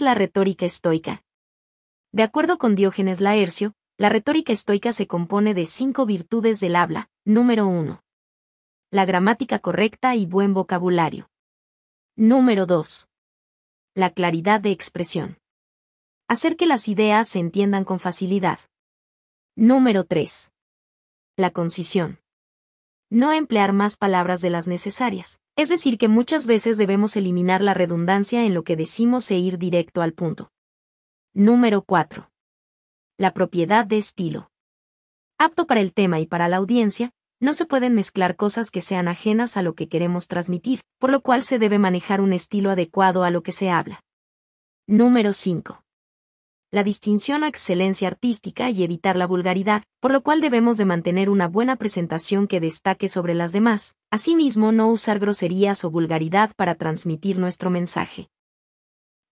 la retórica estoica? De acuerdo con Diógenes Laercio, la retórica estoica se compone de cinco virtudes del habla. Número 1. La gramática correcta y buen vocabulario. Número 2. La claridad de expresión. Hacer que las ideas se entiendan con facilidad. Número 3. La concisión no emplear más palabras de las necesarias. Es decir, que muchas veces debemos eliminar la redundancia en lo que decimos e ir directo al punto. Número 4. La propiedad de estilo. Apto para el tema y para la audiencia, no se pueden mezclar cosas que sean ajenas a lo que queremos transmitir, por lo cual se debe manejar un estilo adecuado a lo que se habla. Número 5 la distinción o excelencia artística y evitar la vulgaridad, por lo cual debemos de mantener una buena presentación que destaque sobre las demás. Asimismo, no usar groserías o vulgaridad para transmitir nuestro mensaje.